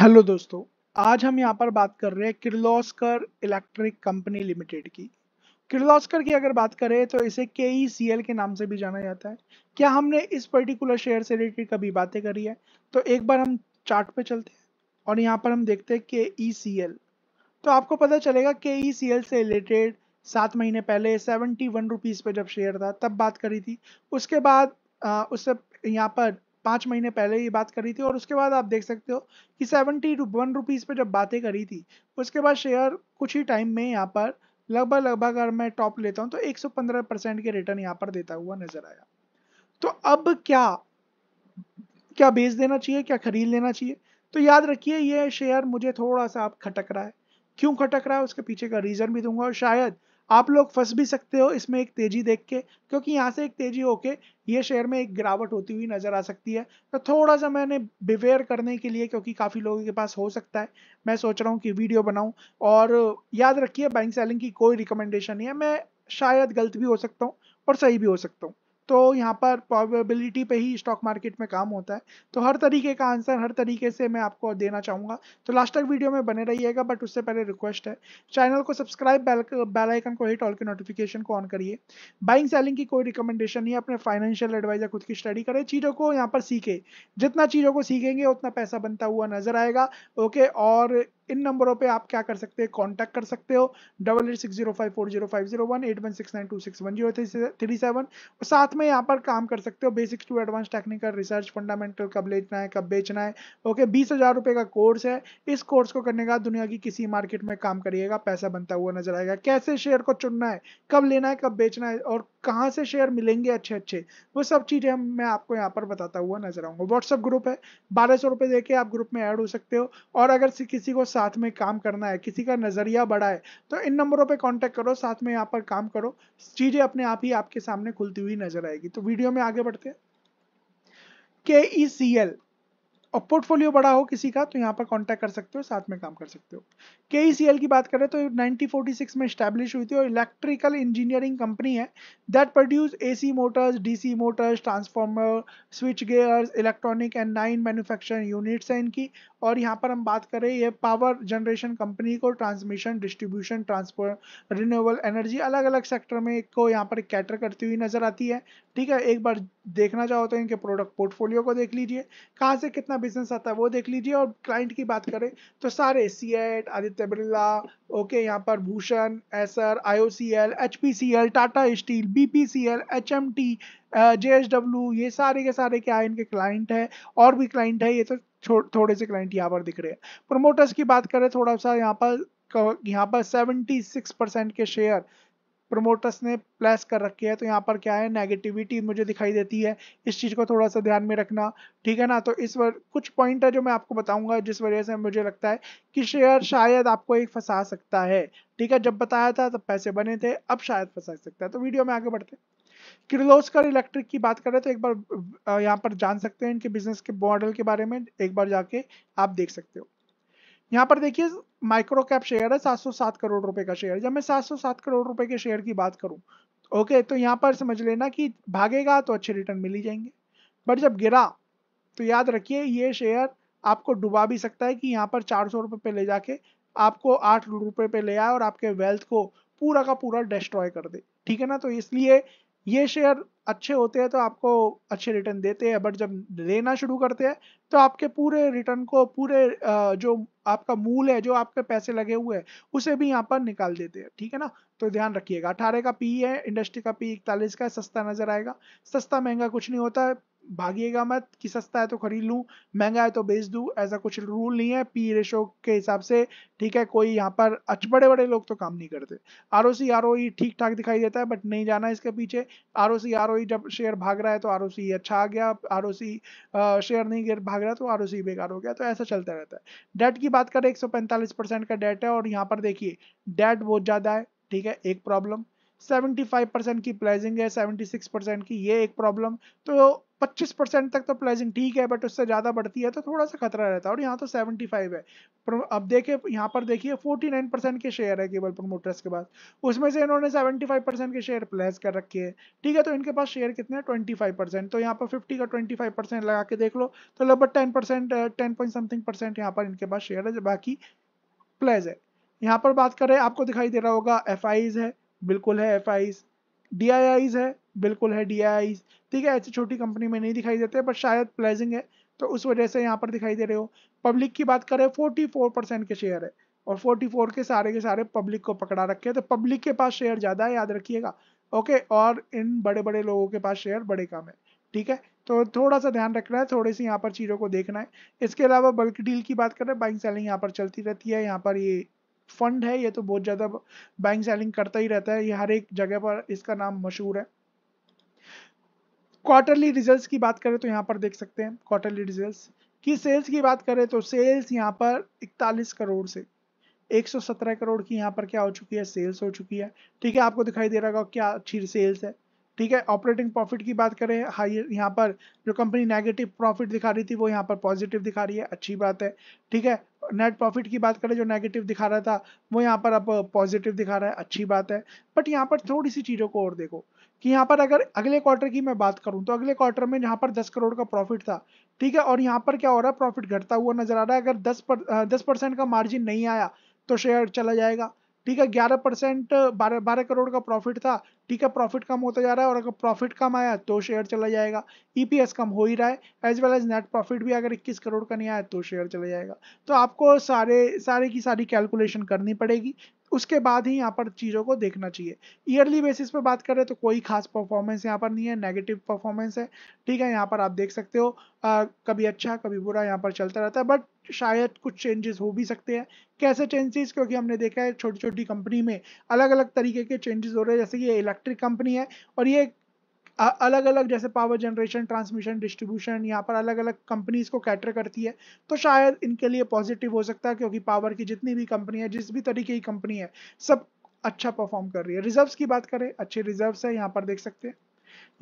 hello दोस्तों आज हम यहाँ पर बात कर रहे हैं किर्लोस्कर इलेक्ट्रिक कंपनी लिमिटेड की किर्लोस्कर की अगर बात करें तो इसे के ई सी एल के नाम से भी जाना जाता है क्या हमने इस पर्टिकुलर शेयर से रिलेटेड कभी बातें करी है तो एक बार हम चार्ट पे चलते हैं और यहाँ पर हम देखते हैं के ई सी एल तो आपको पता चलेगा के ई सी एल से रिलेटेड सात महीने पहले सेवेंटी वन रुपीज़ पे जब शेयर था तब बात करी थी उसके बाद उससे यहाँ पर पाँच महीने पहले ये बात करी थी और उसके बाद आप देख सकते हो कि सेवेंटी वन रुपीज़ पर जब बातें करी थी उसके बाद शेयर कुछ ही टाइम में यहाँ पर लगभग लगभग अगर मैं टॉप लेता हूँ तो 115 परसेंट के रिटर्न यहाँ पर देता हुआ नजर आया तो अब क्या क्या बेच देना चाहिए क्या खरीद लेना चाहिए तो याद रखिए ये शेयर मुझे थोड़ा सा आप खटक रहा है क्यों खटक रहा है उसके पीछे का रीज़न भी दूंगा और शायद आप लोग फंस भी सकते हो इसमें एक तेजी देख के क्योंकि यहाँ से एक तेजी होके ये शेयर में एक गिरावट होती हुई नज़र आ सकती है तो थोड़ा सा मैंने बिवेयर करने के लिए क्योंकि काफ़ी लोगों के पास हो सकता है मैं सोच रहा हूँ कि वीडियो बनाऊँ और याद रखिए बैंक सेलिंग की कोई रिकमेंडेशन नहीं है मैं शायद गलत भी हो सकता हूँ और सही भी हो सकता हूँ तो यहाँ पर प्रॉबिलिटी पे ही स्टॉक मार्केट में काम होता है तो हर तरीके का आंसर हर तरीके से मैं आपको देना चाहूँगा तो लास्ट तक वीडियो में बने रहिएगा बट उससे पहले रिक्वेस्ट है चैनल को सब्सक्राइब बेल आइकन को हिट ऑल के नोटिफिकेशन को ऑन करिए बाइंग सेलिंग की कोई रिकमेंडेशन नहीं है अपने फाइनेंशियल एडवाइजर खुद की स्टडी करें चीज़ों को यहाँ पर सीखे जितना चीज़ों को सीखेंगे उतना पैसा बनता हुआ नजर आएगा ओके और इन नंबरों पे आप क्या कर सकते हैं कांटेक्ट कर सकते हो double eight six zero five four zero five zero one eight one six nine two six one zero three seven और साथ में यहाँ पर काम कर सकते हो basics to advance technical research fundamental कब लेना है कब बेचना है ओके बीस हजार रुपये का कोर्स है इस कोर्स को करने का दुनिया की किसी मार्केट में काम करिएगा पैसा बनता हुआ नजर आएगा कैसे शेयर को चुनना है कब लेना है कब बेचना है और कहाँ से शेयर मिलेंगे अच्छे अच्छे वो सब चीज़ें हम मैं आपको यहाँ पर बताता हुआ नजर आऊंगा व्हाट्सअप ग्रुप है बारह सौ रुपये देके आप ग्रुप में ऐड हो सकते हो और अगर किसी को साथ में काम करना है किसी का नज़रिया बड़ा है तो इन नंबरों पर कॉन्टैक्ट करो साथ में यहाँ पर काम करो चीज़ें अपने आप ही आपके सामने खुलती हुई नजर आएगी तो वीडियो में आगे बढ़ते हैं के ई सी एल और पोर्टफोलियो बड़ा हो किसी का तो यहाँ पर कॉन्टैक्ट कर सकते हो साथ में काम कर सकते हो के e की बात करें तो 1946 में स्टैब्लिश हुई थी और इलेक्ट्रिकल इंजीनियरिंग कंपनी है that produce AC motors DC motors transformer switch gears electronic and nine manufacturing units हैं इनकी और यहाँ पर हम बात करें ये पावर जनरेशन कंपनी को transmission distribution transport renewable energy अलग अलग सेक्टर में को यहाँ पर कैटर करती हुई नजर आती है ठीक है एक बार देखना चाहो तो इनके प्रोडक्ट पोर्टफोलियो को देख लीजिए कहाँ से कितना बिजनेस आता है वो देख लीजिए और क्लाइंट की बात करें तो सारे C eight Aditya Birla okay यहाँ पर Bhushan Essar I O C L H P C L Tata steel B P C L H M T J H W ये सारे के सारे क्या है इनके क्लाइंट है और भी क्लाइंट है ये तो थो, थोड़े से क्लाइंट यहाँ पर दिख रहे हैं प्रमोटर्स की बात करें थोड़ा सा यहाँ पर यहाँ पर सेवेंटी सिक्स परसेंट के शेयर प्रमोटर्स ने प्लस कर रखी है तो यहाँ पर क्या है नेगेटिविटी मुझे दिखाई देती है इस चीज़ को थोड़ा सा ध्यान में रखना ठीक है ना तो इस वर कुछ पॉइंट है जो मैं आपको बताऊंगा जिस वजह से मुझे लगता है कि शेयर शायद आपको एक फंसा सकता है ठीक है जब बताया था तब पैसे बने थे अब शायद फंसा सकता है तो वीडियो में आगे बढ़ते किर्लोस्कर इलेक्ट्रिक की बात करें तो एक बार यहाँ पर जान सकते हैं इनके बिजनेस के मॉडल के बारे में एक बार जाके आप देख सकते हो यहाँ पर देखिए माइक्रो कैप शेयर है 707 करोड़ रुपए का शेयर जब मैं 707 करोड़ रुपए के शेयर की बात करूं ओके तो यहाँ पर समझ लेना कि भागेगा तो अच्छे रिटर्न मिल ही जाएंगे बट जब गिरा तो याद रखिए ये शेयर आपको डुबा भी सकता है कि यहाँ पर चार सौ रुपये पे ले जाके आपको आठ रुपये पे ले आए और आपके वेल्थ को पूरा का पूरा डिस्ट्रॉय कर दे ठीक है ना तो इसलिए ये शेयर अच्छे होते हैं तो आपको अच्छे रिटर्न देते हैं बट जब लेना शुरू करते हैं तो आपके पूरे रिटर्न को पूरे जो आपका मूल है जो आपके पैसे लगे हुए हैं उसे भी यहाँ पर निकाल देते हैं ठीक है ना तो ध्यान रखिएगा अठारह का पी है इंडस्ट्री का पी इकतालीस का सस्ता नजर आएगा सस्ता महंगा कुछ नहीं होता है भागिएगा मत कि सस्ता है तो खरीद लूँ महंगा है तो बेच दूँ ऐसा कुछ रूल नहीं है पी रेशो के हिसाब से ठीक है कोई यहाँ पर अच बड़े बड़े लोग तो काम नहीं करते R O C R O E e ठीक ठाक दिखाई देता है बट नहीं जाना इसके पीछे are O C R O ई जब शेयर भाग रहा है तो आर ओ सी अच्छा आ गया आर ओ सी शेयर नहीं गिर भाग रहा तो आर ओ सी बेकार हो गया तो ऐसा चलता रहता है डेट की बात करें एक सौ पैंतालीस परसेंट का डेट है और यहाँ पर देखिए डेट बहुत ज़्यादा है ठीक है एक प्रॉब्लम 75% की प्लेजिंग है 76% की ये एक प्रॉब्लम तो 25% तक तो प्लेजिंग ठीक है बट उससे ज़्यादा बढ़ती है तो थोड़ा सा खतरा रहता है और यहाँ तो 75 है अब देखिए यहाँ पर देखिए 49% के शेयर है केवल प्रमोटर्स के पास उसमें से इन्होंने 75% के शेयर प्लेस कर रखे हैं ठीक है तो इनके पास शेयर कितने हैं 25% तो यहाँ पर 50 का 25% लगा के देख लो तो लगभग ten percent ten point something percent यहाँ पर इनके पास शेयर है बाकी प्लेज है यहाँ पर बात करें आपको दिखाई दे रहा होगा एफ है बिल्कुल है F I's D I I's है बिल्कुल है डी आई आईज ठीक है ऐसी छोटी कंपनी में नहीं दिखाई देते बट शायद प्लेजिंग है तो उस वजह से यहाँ पर दिखाई दे रहे हो पब्लिक की बात करें फोर्टी फोर परसेंट के शेयर है और फोर्टी फोर के सारे के सारे पब्लिक को पकड़ा रखे हैं तो पब्लिक के पास शेयर ज़्यादा है याद रखिएगा ओके और इन बड़े बड़े लोगों के पास शेयर बड़े कम है ठीक है तो थोड़ा सा ध्यान रखना है थोड़ी सी यहाँ पर चीज़ों को देखना है इसके अलावा बल्क डील की बात करें बाइंग सेलिंग यहाँ पर चलती रहती है यहाँ पर ये फंड है ये तो बहुत ज़्यादा बैंक सेलिंग करता ही रहता है ये हर एक जगह पर इसका नाम मशहूर है क्वार्टरली रिजल्ट्स की बात करें तो यहाँ पर देख सकते हैं क्वार्टरली रिजल्ट्स की सेल्स की बात करें तो सेल्स यहाँ पर इकतालीस करोड़ से 117 करोड़ की यहाँ पर क्या हो चुकी है सेल्स हो चुकी है ठीक है आपको दिखाई दे रहा होगा क्या अच्छी सेल्स है ठीक है ऑपरेटिंग प्रॉफिट की बात करें हाई यहाँ पर जो कंपनी नेगेटिव प्रॉफिट दिखा रही थी वो यहाँ पर पॉजिटिव दिखा रही है अच्छी बात है ठीक है नेट प्रॉफिट की बात करें जो नेगेटिव दिखा रहा था वो यहाँ पर अब पॉजिटिव दिखा रहा है अच्छी बात है बट यहाँ पर थोड़ी सी चीज़ों को और देखो कि यहाँ पर अगर अगले क्वार्टर की मैं बात करूँ तो अगले क्वार्टर में जहाँ पर दस करोड़ का प्रॉफिट था ठीक है और यहाँ पर क्या हो रहा है प्रॉफिट घटता हुआ नजर आ रहा है अगर दस पर दस परसेंट का मार्जिन नहीं आया तो शेयर चला जाएगा ठीक है ग्यारह परसेंट बारह बारह करोड़ का प्रॉफिट था ठीक है प्रॉफिट कम होता जा रहा है और अगर प्रॉफिट कम आया तो शेयर चला जाएगा ईपीएस e कम हो ही रहा है as well as net profit भी अगर 21 करोड़ का नहीं आया तो शेयर चला जाएगा तो आपको सारे सारे की सारी कैलकुलेशन करनी पड़ेगी उसके बाद ही यहाँ पर चीज़ों को देखना चाहिए ईयरली बेसिस पर बात करें तो कोई खास परफॉर्मेंस यहाँ पर नहीं है नेगेटिव परफॉर्मेंस है ठीक है यहाँ पर आप देख सकते हो आ, कभी अच्छा कभी बुरा यहाँ पर चलता रहता है बट शायद कुछ चेंजेस हो भी सकते हैं कैसे चेंजेस क्योंकि हमने देखा है छोटी छोटी कंपनी में अलग अलग तरीके के चेंजेस हो रहे हैं जैसे ये इलेक्ट्रिक कंपनी है और ये अलग अलग जैसे पावर जनरेशन ट्रांसमिशन डिस्ट्रीब्यूशन यहाँ पर अलग अलग कंपनीज को कैटर करती है तो शायद इनके लिए पॉजिटिव हो सकता है क्योंकि पावर की जितनी भी कंपनी है जिस भी तरीके की कंपनी है सब अच्छा परफॉर्म कर रही है रिजर्व्स की बात करें अच्छे रिजर्व्स है यहाँ पर देख सकते हैं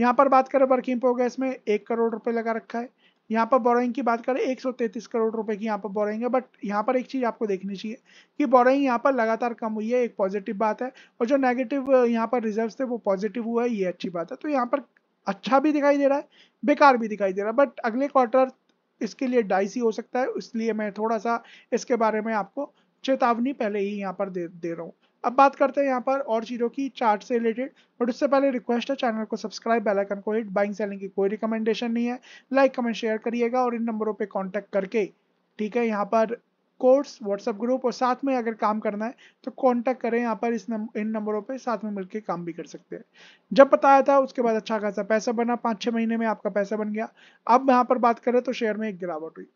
यहाँ पर बात करें वर्किंग प्रोग्रेस में एक करोड़ रुपए लगा रखा है यहाँ पर बोरोइंग की बात करें एक करोड़ रुपए की यहाँ पर बोरोइंग है बट यहाँ पर एक चीज़ आपको देखनी चाहिए कि बोरोइंग यहाँ पर लगातार कम हुई है एक पॉजिटिव बात है और जो नेगेटिव यहाँ पर रिजर्व थे वो पॉजिटिव हुआ है ये अच्छी बात है तो यहाँ पर अच्छा भी दिखाई दे रहा है बेकार भी दिखाई दे रहा है बट अगले क्वार्टर इसके लिए डाइसी हो सकता है इसलिए मैं थोड़ा सा इसके बारे में आपको चेतावनी पहले ही यहाँ पर दे दे रहा हूँ अब बात करते हैं यहाँ पर और चीज़ों की चार्ट से रिलेटेड बट उससे पहले रिक्वेस्ट है चैनल को सब्सक्राइब बेल आइकन को हिट बाइंग सेलिंग की कोई रिकमेंडेशन नहीं है लाइक कमेंट शेयर करिएगा और इन नंबरों पे कांटेक्ट करके ठीक है यहाँ पर कोर्स व्हाट्सएप ग्रुप और साथ में अगर काम करना है तो कॉन्टैक्ट करें यहाँ पर इस नम, इन नंबरों पर साथ में मिलकर काम भी कर सकते हैं जब बताया था उसके बाद अच्छा खासा पैसा बना पाँच छः महीने में आपका पैसा बन गया अब यहाँ पर बात करें तो शेयर में एक गिरावट हुई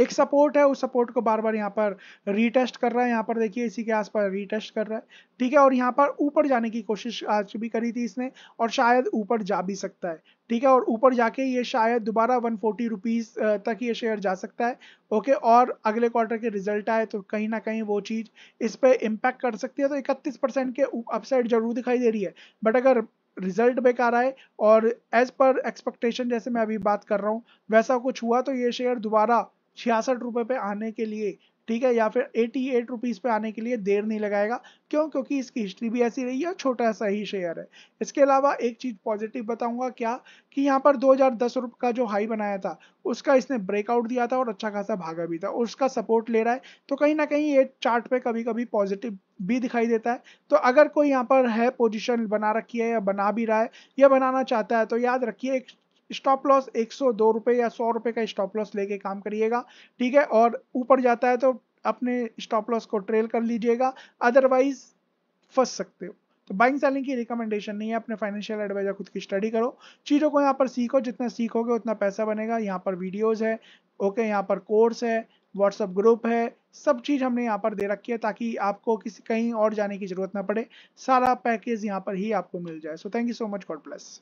एक सपोर्ट है उस सपोर्ट को बार बार यहाँ पर रीटेस्ट कर रहा है यहाँ पर देखिए इसी के आसपास रीटेस्ट कर रहा है ठीक है और यहाँ पर ऊपर जाने की कोशिश आज भी करी थी इसने और शायद ऊपर जा भी सकता है ठीक है और ऊपर जाके ये शायद दोबारा वन फोर्टी रुपीज़ तक ये शेयर जा सकता है ओके और अगले क्वार्टर के रिजल्ट आए तो कहीं ना कहीं वो चीज़ इस पर इम्पैक्ट कर सकती है तो इकतीस परसेंट के अपसाइड जरूर दिखाई दे रही है बट अगर रिजल्ट बेकार आए और एज पर एक्सपेक्टेशन जैसे मैं अभी बात कर रहा हूँ वैसा कुछ हुआ तो ये शेयर दोबारा छियासठ रुपये पे आने के लिए ठीक है या फिर एटी एट रुपीज़ पे आने के लिए देर नहीं लगाएगा क्यों क्योंकि इसकी हिस्ट्री भी ऐसी रही है छोटा सा ही शेयर है इसके अलावा एक चीज़ पॉजिटिव बताऊंगा क्या कि यहाँ पर दो हज़ार दस रुपये का जो हाई बनाया था उसका इसने ब्रेकआउट दिया था और अच्छा खासा भागा भी था और उसका सपोर्ट ले रहा है तो कहीं ना कहीं ये चार्ट पे कभी कभी पॉजिटिव भी दिखाई देता है तो अगर कोई यहाँ पर है पोजिशन बना रखी है या बना भी रहा है या बनाना चाहता है तो याद रखिए एक स्टॉप लॉस एक सौ दो या सौ रुपये का स्टॉप लॉस लेके काम करिएगा ठीक है और ऊपर जाता है तो अपने स्टॉप लॉस को ट्रेल कर लीजिएगा अदरवाइज फंस सकते हो तो बाइंग सेलिंग की रिकमेंडेशन नहीं है अपने फाइनेंशियल एडवाइजर खुद की स्टडी करो चीज़ों को यहाँ पर सीखो जितना सीखोगे उतना पैसा बनेगा यहाँ पर वीडियोज है ओके यहाँ पर कोर्स है व्हाट्सअप ग्रुप है सब चीज़ हमने यहाँ पर दे रखी है ताकि आपको किसी कहीं और जाने की जरूरत ना पड़े सारा पैकेज यहाँ पर ही आपको मिल जाए so thank you so much God bless